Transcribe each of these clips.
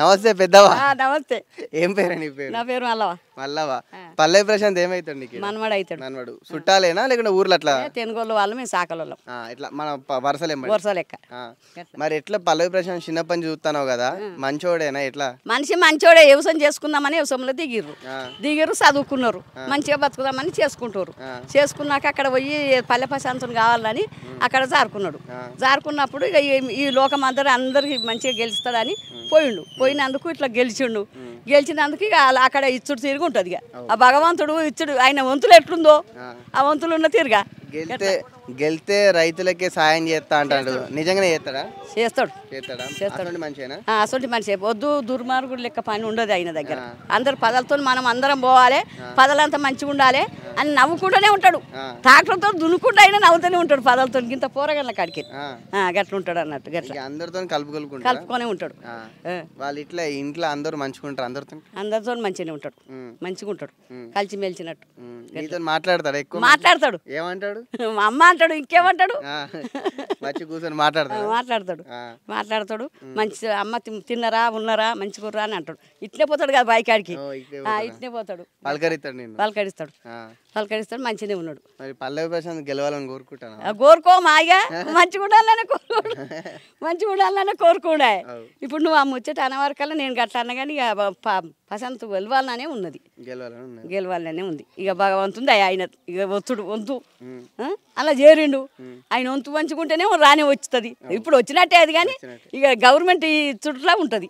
నమస్తే పెద్దవా నమస్తే ఏం పేరు నీ పేరు నా పేరు మల్లవా మళ్ళవా పల్లె ప్రశాంత్ ఏమైతాడు నీకు మనవాడు అవుతాడు మనవాడు చుట్టాలేనా లేకుంటే ఊర్లో అట్లా తెనుగోళ్ళు వాళ్ళు మేము సాకలోళ్ళం ఇట్లా మన వరుసలే వరుస లెక్క మరి ఎట్లా పల్లవి ప్రశాంత్ చిన్నప్పని చూస్తున్నావు కదా మంచోడేనా ఎట్లా మనిషి మంచోడే వ్యవసాయం చేసుకుందామని వ్యవసాయంలో దిగిర్రు దిగిర్రు చదువుకున్నారు మంచిగా బతుకుదామని చేసుకుంటారు చేసుకున్నాక అక్కడ పోయి పల్లె ప్రశాంతం కావాలని అక్కడ జారుకున్నాడు జారుకున్నప్పుడు ఇక ఈ లోకం అందరూ అందరికి మంచిగా గెలుస్తాడని పోయిండు పోయినందుకు ఇట్లా గెలిచిండు గెలిచినందుకు ఇక అక్కడ ఇచ్చుడు తీరు తీరుగా ఉంటుంది ఆ భగవంతుడు ఇచ్చుడు ఆయన వంతులు ఎట్లుందో ఆ వంతులు ఉన్న తీరుగా గెలితే గెలితే రైతులకే సాయం చేస్తా అంటాడు నిజంగానే చేస్తాడా చేస్తాడు చేస్తాడు మంచిగా మనిషి వద్దు దుర్మార్గుడు లెక్క పని ఉండదు ఆయన దగ్గర అందరు పదలతో మనం అందరం పోవాలి పదలంతా మంచిగా ఉండాలి అని నవ్వుకుంటూనే ఉంటాడు ట్రాక్టర్తో దునుకుంటూ అయినా నవ్వుతూనే ఉంటాడు పదాలతో ఇంత పోరగల కాడికి గట్ల ఉంటాడు అన్నట్టు గట్ల అందరితో కలుపు కలుపుకొని ఉంటాడు వాళ్ళు ఇట్లా ఇంట్లో అందరూ మంచిగా ఉంటారు అందరితో అందరితో మంచిగానే ఉంటాడు మంచిగా ఉంటాడు కలిసి మెలిచినట్టు మాట్లాడతాడు ఎక్కువ మాట్లాడతాడు ఏమంటాడు మా అమ్మ అంటాడు ఇంకేమంటాడు మంచి కూర్చొని మాట్లాడతాడు మాట్లాడతాడు మాట్లాడతాడు మంచి అమ్మ తిన్నరా ఉన్నారా కూర్రా అని అంటాడు ఇట్లే పోతాడు కదా బాయికాడికి ఇట్లే పోతాడు పలకరిస్తాడు పలకరిస్తాడు పలకరిస్తాడు మంచిగానే ఉన్నాడు పల్లవి ప్రశాంత్ గెలవాలని కోరుకుంటాను కోరుకో మాయగా మంచి ఉండాలనే కోరుకోడు మంచి ఉండాలనే కోరుకోడా ఇప్పుడు నువ్వు అమ్మ ముచ్చట అనవరకల్లా నేను గట్లా అన్న కానీ ప్రశాంత్ గెలవాలనే ఉన్నది గెలవాలనే ఉంది ఇక వంతుంది ఆయన ఇక ఒత్తుడు వంతు అలా చేరిండు ఆయన వంతు పంచుకుంటేనే రానే వచ్చుతుంది ఇప్పుడు వచ్చినట్టే అది కానీ ఇక గవర్నమెంట్ చుట్టులా ఉంటుంది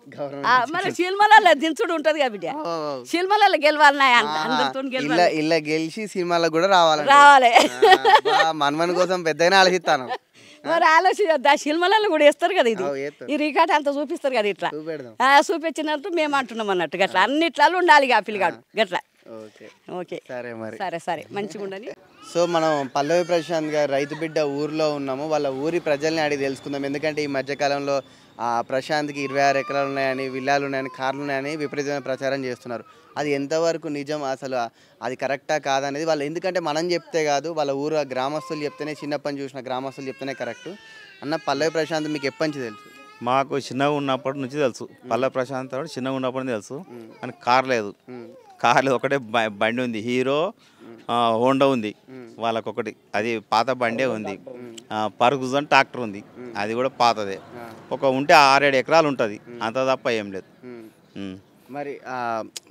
మన సినిమాలలో దించుడు ఉంటుంది కాబట్టి సినిమాలలో గెలవాలని అందరితో గెలవాలి ఇలా గెలిచి సినిమాలకు కూడా రావాలి రావాలి మన్మన్ కోసం పెద్దగానే ఆలోచిస్తాను మరి ఆలోచించద్దు సినిమాలలో కూడా వేస్తారు కదా ఇది ఈ రికార్డ్ అంత చూపిస్తారు కదా ఇట్లా చూపించినట్టు మేము అంటున్నాం అన్నట్టు గట్లా అన్నిట్లాలు ఉండాలి ఆ పిల్లగాడు గట్లా ఓకే సరే మరి సరే సరే మంచిగా ఉండాలి సో మనం పల్లవి ప్రశాంత్ గారు రైతు బిడ్డ ఊర్లో ఉన్నాము వాళ్ళ ఊరి ప్రజల్ని అడిగి తెలుసుకుందాం ఎందుకంటే ఈ మధ్యకాలంలో ప్రశాంత్కి ఇరవై ఆరు ఎకరాలు ఉన్నాయని విల్లాలు ఉన్నాయని కార్లు ఉన్నాయని విపరీతమైన ప్రచారం చేస్తున్నారు అది ఎంతవరకు నిజం అసలు అది కరెక్టా కాదనేది వాళ్ళు ఎందుకంటే మనం చెప్తే కాదు వాళ్ళ ఊరు గ్రామస్తులు చెప్తేనే చిన్నప్పని చూసిన గ్రామస్తులు చెప్తేనే కరెక్ట్ అన్న పల్లవి ప్రశాంత్ మీకు ఎప్పటి నుంచి తెలుసు మాకు చిన్నగా ఉన్నప్పటి నుంచి తెలుసు పల్లవి ప్రశాంత్ చిన్నగా ఉన్నప్పటి నుంచి తెలుసు అని కార్ లేదు కార్ లేదు ఒకటే బండి ఉంది హీరో హోండా ఉంది వాళ్ళకొకటి అది పాత బండే ఉంది అని ట్రాక్టర్ ఉంది అది కూడా పాతదే ఒక ఉంటే ఆరేడు ఎకరాలు ఉంటుంది అంత తప్ప ఏం లేదు మరి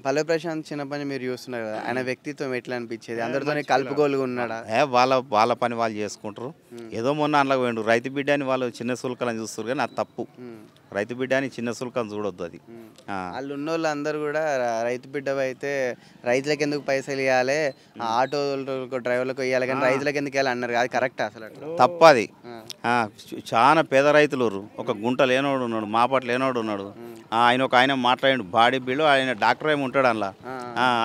పల్లె ప్రశాంత్ చిన్న పని మీరు చూస్తున్నారు కదా ఆయన వ్యక్తిత్వం ఎట్లా అనిపించేది అందరితోనే ఉన్నాడు ఉన్నాడా వాళ్ళ వాళ్ళ పని వాళ్ళు చేసుకుంటారు ఏదో మొన్న అందులో రైతు బిడ్డ అని వాళ్ళు చిన్న సులకలని చూస్తారు కానీ అది తప్పు రైతు బిడ్డ అని చిన్న సుల్కం చూడొద్దు అది వాళ్ళు ఉన్న అందరు కూడా రైతు బిడ్డ అయితే రైతులకు ఎందుకు పైసలు ఇవ్వాలి ఆటోలకు డ్రైవర్లకు ఇవ్వాలి కానీ రైతులకు ఎందుకు ఇవ్వాలి అన్నారు అది కరెక్ట్ అసలు తప్ప అది చాలా పేద రైతులు ఒక గుంట లేనోడు ఉన్నాడు మాపట్ లేనోడు ఉన్నాడు ఆయన ఒక ఆయన మాట్లాడి బాడీ బిల్లు ఆయన డాక్టర్ ఏమి ఉంటాడు అందులో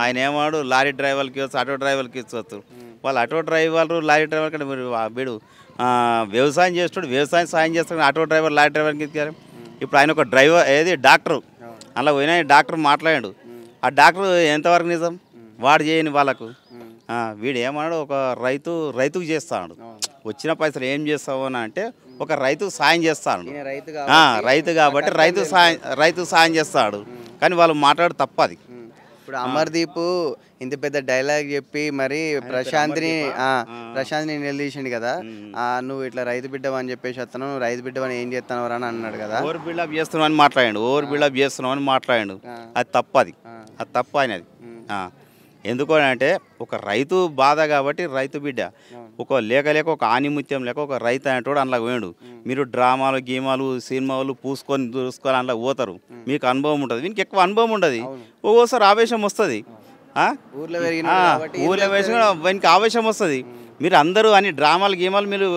ఆయన ఏమాడు లారీ డ్రైవర్కి ఇవ్వచ్చు ఆటో డ్రైవర్కి ఇవ్వచ్చు వాళ్ళు ఆటో డ్రైవర్ లారీ డ్రైవర్ కంటే మీరు వీడు వ్యవసాయం చేస్తాడు వ్యవసాయం సాయం చేస్తాడు ఆటో డ్రైవర్ లారీ డ్రైవర్కి ఇచ్చారు ఇప్పుడు ఆయన ఒక డ్రైవర్ ఏది డాక్టర్ అలా పోయినా డాక్టర్ మాట్లాడాడు ఆ డాక్టర్ ఎంతవరకు నిజం వాడు చేయని వాళ్ళకు వీడు ఏమన్నాడు ఒక రైతు రైతుకు చేస్తాడు వచ్చిన పైసలు ఏం చేస్తావు అని అంటే ఒక రైతుకు సాయం చేస్తాడు రైతు కాబట్టి రైతు సాయం రైతు సాయం చేస్తాడు కానీ వాళ్ళు మాట్లాడు తప్పది ఇప్పుడు అమర్దీప్ ఇంత పెద్ద డైలాగ్ చెప్పి మరి ప్రశాంత్ని ప్రశాంత్ని నిలదీసిండు కదా నువ్వు ఇట్లా రైతు బిడ్డ అని చెప్పేసి అతను నువ్వు రైతు బిడ్డ అని ఏం చేస్తావు అని అన్నాడు కదా ఓవర్ బిల్డప్ చేస్తున్నావు అని మాట్లాడాడు ఓవర్ బిల్డప్ చేస్తున్నావు అని మాట్లాడాడు అది తప్పు అది తప్పు అయినది ఎందుకు అంటే ఒక రైతు బాధ కాబట్టి రైతు బిడ్డ ఒక లేక లేక ఒక ఆనిముత్యం లేక ఒక రైతు అనేటోడు అందులో వేడు మీరు డ్రామాలు గేమాలు సినిమాలు పూసుకొని దూసుకొని అందులో పోతారు మీకు అనుభవం ఉంటుంది దీనికి ఎక్కువ అనుభవం ఉండదు ఒక్కోసారి ఆవేశం వస్తుంది ఊర్లో ఊర్లో కూడా వీనికి ఆవేశం వస్తుంది మీరు అందరూ అని డ్రామాలు గేమాలు మీరు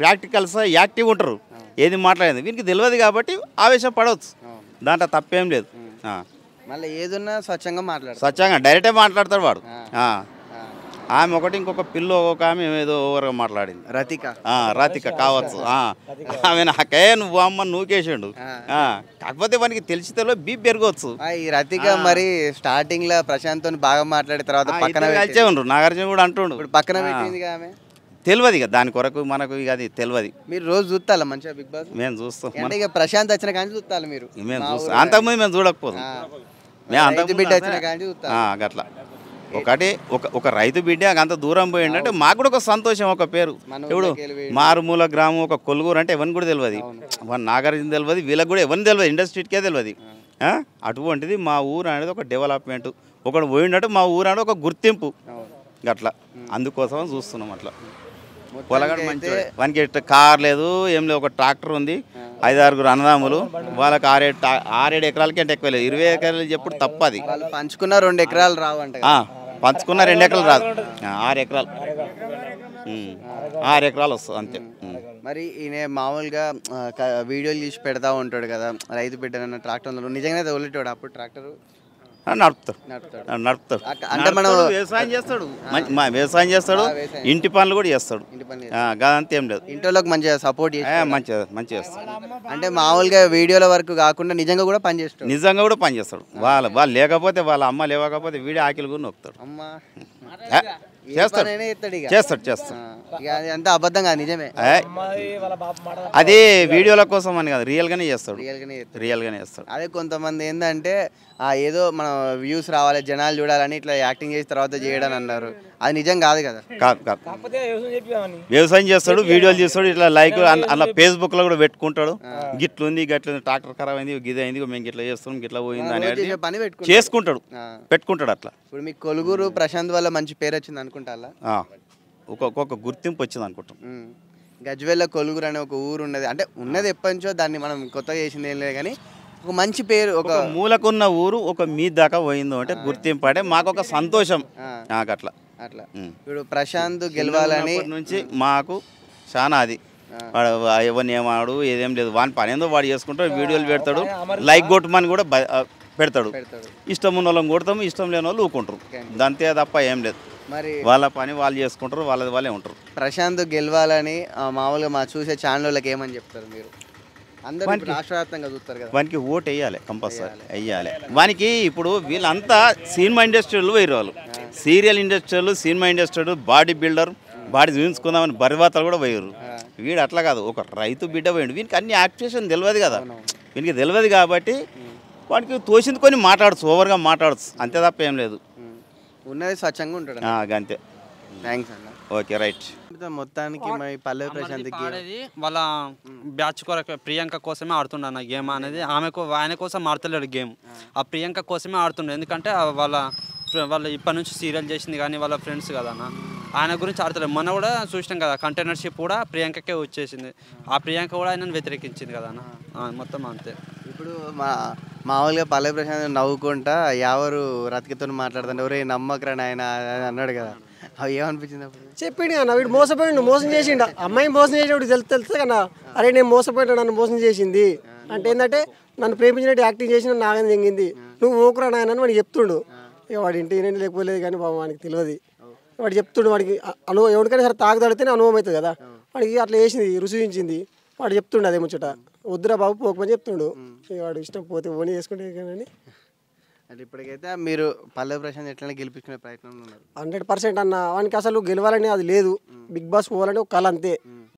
ప్రాక్టికల్స్ యాక్టివ్ ఉంటారు ఏది మాట్లాడేది వీనికి తెలియదు కాబట్టి ఆవేశం పడవచ్చు దాంట్లో తప్పేం లేదు మళ్ళీ ఏదన్నా స్వచ్ఛంగా మాట్లాడు స్వచ్ఛంగా డైరెక్టే మాట్లాడతాడు వాడు ఆమె ఒకటి ఇంకొక పిల్ల ఒక ఆమె ఏదో ఓవర్గా మాట్లాడింది రతిక రతిక కావచ్చు ఆమె నాకే నువ్వు అమ్మ నూకేసిండు కాకపోతే మనకి తెలిసి తెలియ బీ పెరగవచ్చు ఈ రతిక మరి స్టార్టింగ్ లో ప్రశాంత్ బాగా మాట్లాడిన తర్వాత పక్కన కలిసే ఉండ్రు నాగార్జున కూడా అంటుండు పక్కన తెలియదు ఇక దాని కొరకు మనకు ఇక అది తెలియదు మీరు రోజు చూస్తాల మంచిగా బిగ్ బాస్ మేము చూస్తాం ఇక ప్రశాంత్ వచ్చిన కానీ చూస్తాను మీరు మేము చూస్తాం అంతకుముందు మేము చూడకపోతాం మేము అంతకుముందు బిడ్డ వచ్చిన కానీ చూస్తాం అట్లా ఒకటి ఒక ఒక రైతు బిడ్డ అంత దూరం పోయిందంటే మాకు కూడా ఒక సంతోషం ఒక పేరు ఇప్పుడు మారుమూల గ్రామం ఒక కొలుగురు అంటే ఎవరిని కూడా తెలియదు వాళ్ళ నాగార్జున తెలియదు వీళ్ళకి కూడా ఎవరిని తెలియదు ఇండస్ట్రీకే తెలియదు అటువంటిది మా ఊరు అనేది ఒక డెవలప్మెంట్ ఒకడు పోయినట్టు మా ఊరు అనేది ఒక గుర్తింపు అట్లా అందుకోసం చూస్తున్నాం అట్లా పొలగడ మంచి వానికి కార్ లేదు ఏం లేదు ఒక ట్రాక్టర్ ఉంది ఐదు ఆరుగురు అన్నదాములు వాళ్ళకి ఆరేడు ఆరేడు ఎకరాలకి అంటే ఎక్కువ లేదు ఇరవై ఎకరాలు చెప్పుడు తప్పది పంచుకున్న రెండు ఎకరాలు రావంటే పంచుకున్న రెండు ఎకరాలు రాదు ఆరు ఎకరాలు ఆరు ఎకరాలు వస్తుంది అంతే మరి ఈయన మామూలుగా వీడియోలు చూసి పెడతా ఉంటాడు కదా రైతు ట్రాక్టర్ ట్రాక్టర్లో నిజంగానే తగులుతాడు అప్పుడు ట్రాక్టర్ నడుపుతాడు నడుపుతాడు అంటే మనం వ్యవసాయం చేస్తాడు వ్యవసాయం చేస్తాడు ఇంటి పనులు కూడా చేస్తాడు అంత ఏం లేదు ఇంట్లో మంచిగా సపోర్ట్ మంచిగా మంచిగా చేస్తాడు అంటే మామూలుగా వీడియోల వరకు కాకుండా నిజంగా కూడా పని చేస్తాడు నిజంగా కూడా పని చేస్తాడు వాళ్ళ వాళ్ళు లేకపోతే వాళ్ళ అమ్మ లేవకపోతే వీడియో ఆకలి కూడా నొప్పుతాడు అమ్మా చేస్తాడు చేస్తాడు చేస్తాడు నిజమే అది వీడియోల కోసం అని కాదు గానే చేస్తాడు రియల్ గానే చేస్తాడు అదే కొంతమంది ఏంటంటే ఏదో మన వ్యూస్ రావాలి జనాలు చూడాలని ఇట్లా యాక్టింగ్ చేసి తర్వాత చేయడం అన్నారు అది నిజం కాదు కదా వ్యవసాయం చేస్తాడు వీడియోలు చేస్తాడు ఇట్లా లైక్ అలా ఫేస్బుక్ లో కూడా పెట్టుకుంటాడు గిట్లు ఉంది గట్ల ట్రాక్టర్ ఖరాబ్ అయింది గిది అయింది మేము గిట్లా చేస్తున్నాం గిట్లా పోయింది అనేది చేసుకుంటాడు పెట్టుకుంటాడు అట్లా ఇప్పుడు మీకు కొలుగురు ప్రశాంత్ వల్ల మంచి పేరు వచ్చింది అనుకుంటున్నాను ఒక్కొక్క గుర్తింపు వచ్చింది అనుకుంటాం గజ్వేల కొలుగురు అనే ఒక ఊరు ఉన్నది అంటే ఉన్నది ఎప్పటి నుంచో దాన్ని మనం కొత్తగా చేసింది ఏం లేదు కానీ ఒక మంచి పేరు ఒక మూలకున్న ఊరు ఒక మీ దాకా పోయిందో అంటే గుర్తింపు అంటే మాకు ఒక సంతోషం నాకు అట్లా అట్లా ఇప్పుడు ప్రశాంత్ గెలవాలని నుంచి మాకు చాలా అది వాడు ఎవరిని ఏమాడు ఏదేం లేదు వాని పని ఏందో వాడు చేసుకుంటాడు వీడియోలు పెడతాడు లైక్ కొట్టమని కూడా పెడతాడు ఇష్టం ఉన్న వాళ్ళం కొడతాము ఇష్టం లేని వాళ్ళు ఊకుంటారు దాంతే తప్ప ఏం లేదు మరి వాళ్ళ పని వాళ్ళు చేసుకుంటారు వాళ్ళది వాళ్ళే ఉంటారు ప్రశాంత్ గెలవాలని మామూలుగా మా చూసే ఛానళ్ళకి ఏమని చెప్తారు మీరు అందరూ రాష్ట్రవ్యాప్తంగా చూస్తారు కదా వానికి ఓటు వేయాలి కంపల్సరీ వేయాలి వానికి ఇప్పుడు వీళ్ళంతా సినిమా ఇండస్ట్రీలు పోయి వాళ్ళు సీరియల్ ఇండస్ట్రీలు సినిమా ఇండస్ట్రీలు బాడీ బిల్డర్ బాడీ చూపించుకుందామని బరివాతలు కూడా పోయారు వీడు అట్లా కాదు ఒక రైతు బిడ్డ పోయిండు వీనికి అన్ని యాక్టివేషన్ తెలియదు కదా వీనికి తెలియదు కాబట్టి వానికి తోసింది కొన్ని మాట్లాడచ్చు ఓవర్గా మాట్లాడచ్చు అంతే తప్ప ఏం లేదు ఉన్నది స్వచ్ఛంగా ఉంటాడు అంతే థ్యాంక్స్ అన్న ఓకే రైట్ మొత్తానికి మా పల్లె ప్రశాంత్ వాళ్ళ బ్యాచ్ కొరకు ప్రియాంక కోసమే ఆడుతుండే నా గేమ్ అనేది ఆమెకు ఆయన కోసం ఆడతలేడు గేమ్ ఆ ప్రియాంక కోసమే ఆడుతుండే ఎందుకంటే వాళ్ళ వాళ్ళ ఇప్పటి నుంచి సీరియల్ చేసింది కానీ వాళ్ళ ఫ్రెండ్స్ కదా అన్న ఆయన గురించి ఆడతలేదు మొన్న కూడా చూసినాం కదా కంటైనర్షిప్ కూడా ప్రియాంకకే వచ్చేసింది ఆ ప్రియాంక కూడా ఆయనను వ్యతిరేకించింది కదా అన్న మొత్తం అంతే ఇప్పుడు మా మామూలుగా పల్లె ప్రశాంత్ నవ్వుకుంటా ఎవరు రతికితో మాట్లాడుతుంటే ఎవరు నమ్మకరా ఆయన అన్నాడు కదా అవి ఏమనిపించింది చెప్పిండు కదా వీడు మోసపోయిండు మోసం చేసిండు అమ్మాయి మోసం చేసేవాడు తెలుసు తెలుసు కదా అరే నేను మోసపోయినా నన్ను మోసం చేసింది అంటే ఏంటంటే నన్ను ప్రేమించినట్టు యాక్టింగ్ చేసిన నాగం జరిగింది నువ్వు ఓకరా నాయన అని వాడు చెప్తుండు వాడి ఇంటి ఏంటంటే లేకపోలేదు కానీ బాబు వానికి తెలియదు వాడు చెప్తుండు వాడికి అనుభవం ఎవరికైనా సరే తాగుదాడితేనే అనుభవం అవుతుంది కదా వాడికి అట్లా వేసింది రుచించింది వాడు చెప్తుండు అదే ముచ్చట వద్దురా బాబు పోకమని చెప్తుండు వాడు ఇష్టం పోతే ఓని చేసుకుంటే కానీ అంటే ఇప్పటికైతే మీరు పల్లె ప్రశాంత్ ఎట్లైనా గెలిపించుకునే ప్రయత్నం హండ్రెడ్ పర్సెంట్ అన్న వానికి అసలు గెలవాలని అది లేదు బిగ్ బాస్ పోవాలని ఒక కళ అంతే